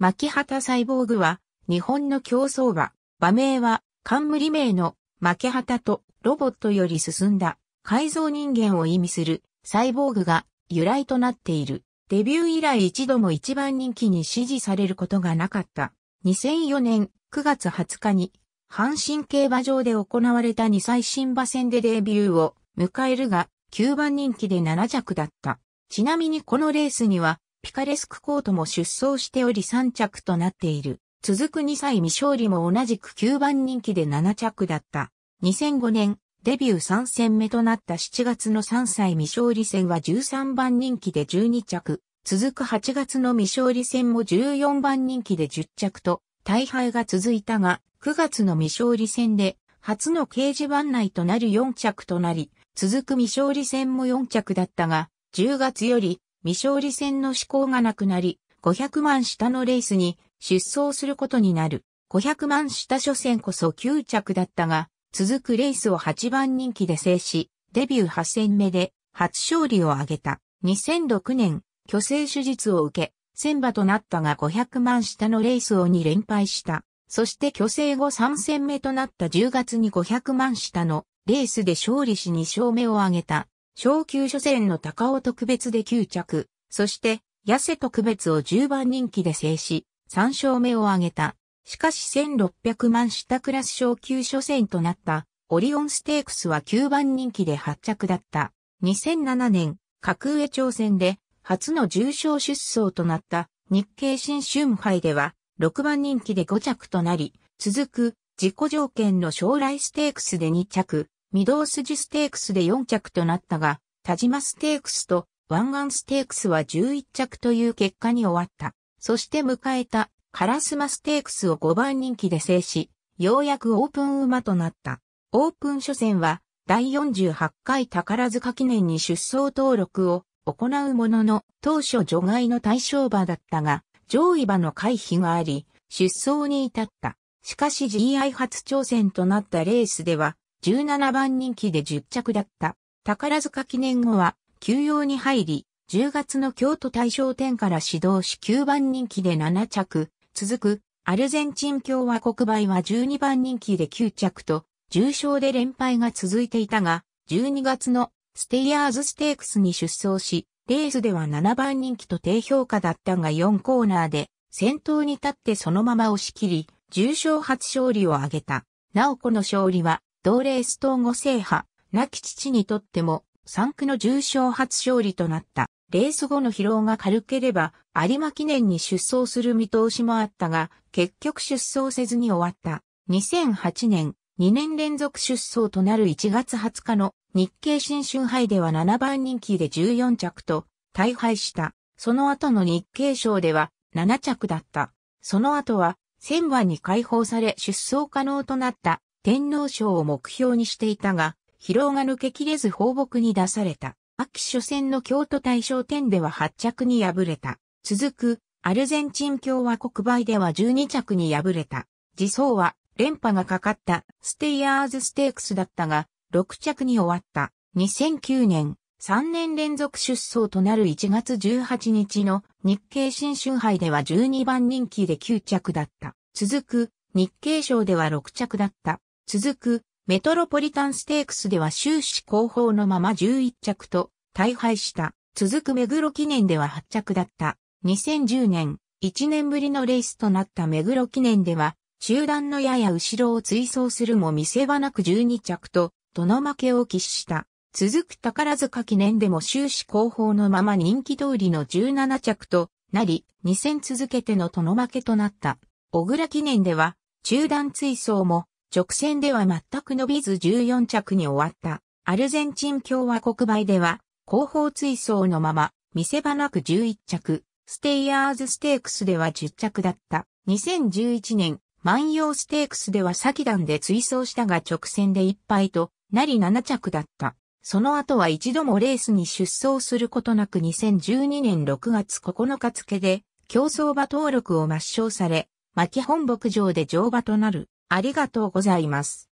牧畑サイボーグは、日本の競争馬、馬名は、冠名の、牧畑と、ロボットより進んだ、改造人間を意味する、サイボーグが、由来となっている。デビュー以来一度も一番人気に支持されることがなかった。2004年9月20日に、阪神競馬場で行われた2歳新馬戦でデビューを迎えるが、9番人気で7着だった。ちなみにこのレースには、ピカレスクコートも出走しており3着となっている。続く2歳未勝利も同じく9番人気で7着だった。2005年、デビュー3戦目となった7月の3歳未勝利戦は13番人気で12着。続く8月の未勝利戦も14番人気で10着と、大敗が続いたが、9月の未勝利戦で、初の掲示板内となる4着となり、続く未勝利戦も4着だったが、10月より未勝利戦の思考がなくなり、500万下のレースに出走することになる。500万下初戦こそ9着だったが、続くレースを8番人気で制し、デビュー8戦目で初勝利を挙げた。2006年、虚勢手術を受け、戦馬となったが500万下のレースを2連敗した。そして虚勢後3戦目となった10月に500万下のレースで勝利し2勝目を挙げた。小級初戦の高尾特別で9着、そして、痩せ特別を10番人気で制し、3勝目を挙げた。しかし1600万下クラス昇級初戦となったオリオンステークスは9番人気で8着だった。2007年、格上挑戦で初の重賞出走となった日経新春杯では6番人気で5着となり、続く自己条件の将来ステークスで2着、御堂筋ステークスで4着となったが、田島ステークスと湾岸ステークスは11着という結果に終わった。そして迎えたカラスマステークスを5番人気で制し、ようやくオープン馬となった。オープン初戦は第48回宝塚記念に出走登録を行うものの、当初除外の対象馬だったが、上位馬の回避があり、出走に至った。しかし GI 初挑戦となったレースでは、17番人気で10着だった。宝塚記念後は休養に入り、10月の京都大賞典から始動し9番人気で7着、続くアルゼンチン共和国杯は12番人気で9着と、重賞で連敗が続いていたが、12月のステイヤーズステークスに出走し、レースでは7番人気と低評価だったが4コーナーで先頭に立ってそのまま押し切り、重賞初勝利を挙げた。なおこの勝利は同レース統合制覇、亡き父にとっても、3区の重賞初勝利となった。レース後の疲労が軽ければ、有馬記念に出走する見通しもあったが、結局出走せずに終わった。2008年、2年連続出走となる1月20日の日経新春杯では7番人気で14着と、大敗した。その後の日経賞では7着だった。その後は、1000番に解放され出走可能となった天皇賞を目標にしていたが、疲労が抜けきれず放牧に出された。秋初戦の京都大賞天では8着に敗れた。続く、アルゼンチン共和国倍では12着に敗れた。自走は、連覇がかかったステイヤーズステークスだったが、6着に終わった。2009年、3年連続出走となる1月18日の日経新春杯では12番人気で9着だった。続く、日経賞では6着だった。続く、メトロポリタンステークスでは終始後方のまま11着と大敗した。続く目黒記念では8着だった。2010年、1年ぶりのレースとなった目黒記念では、中段のやや後ろを追走するも見せ場なく12着と、との負けを喫した。続く宝塚記念でも終始後方のまま人気通りの17着となり、2戦続けての殿負けとなった。小倉記念では、中段追走も直線では全く伸びず14着に終わったアルゼンチン共和国杯では後方追走のまま見せ場なく11着、ステイヤーズステークスでは10着だった。2011年、万葉ステークスでは先段で追走したが直線で1敗となり7着だった。その後は一度もレースに出走することなく2012年6月9日付で競走馬登録を抹消され、牧本牧場で乗馬となる。ありがとうございます。